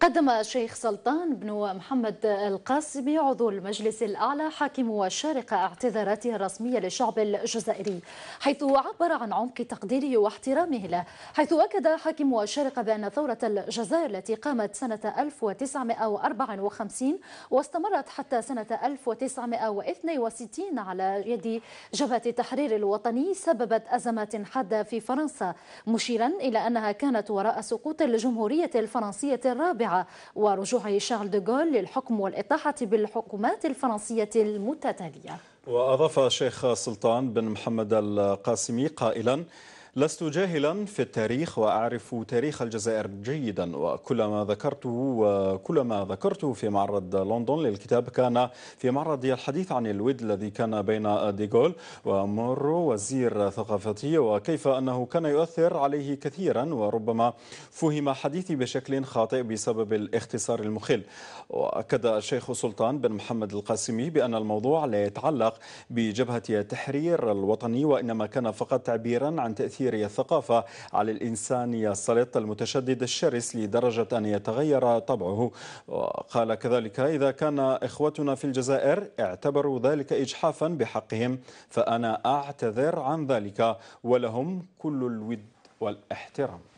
قدم الشيخ سلطان بن محمد القاسمي عضو المجلس الأعلى حاكم الشارقة اعتذاراته الرسمية للشعب الجزائري حيث عبر عن عمق تقديره واحترامه له حيث أكد حاكم الشارقة بأن ثورة الجزائر التي قامت سنة 1954 واستمرت حتى سنة 1962 على يد جبهة التحرير الوطني سببت أزمات حادة في فرنسا مشيرا إلى أنها كانت وراء سقوط الجمهورية الفرنسية الرابعة ورجوع شارل دوغول للحكم والإطاحة بالحكومات الفرنسية المتتالية وأضاف الشيخ سلطان بن محمد القاسمي قائلا لست جاهلا في التاريخ وأعرف تاريخ الجزائر جيدا وكل ما ذكرته وكل ما ذكرته في معرض لندن للكتاب كان في معرض الحديث عن الود الذي كان بين ديغول ومورو وزير ثقافتي وكيف أنه كان يؤثر عليه كثيرا وربما فهم حديثي بشكل خاطئ بسبب الاختصار المخل وأكد الشيخ سلطان بن محمد القاسمي بأن الموضوع لا يتعلق بجبهة التحرير الوطني وإنما كان فقط تعبيرا عن تأثير وزير الثقافة على الإنسان يسلط المتشدد الشرس لدرجة أن يتغير طبعه وقال كذلك إذا كان إخوتنا في الجزائر اعتبروا ذلك إجحافا بحقهم فأنا أعتذر عن ذلك ولهم كل الود والاحترام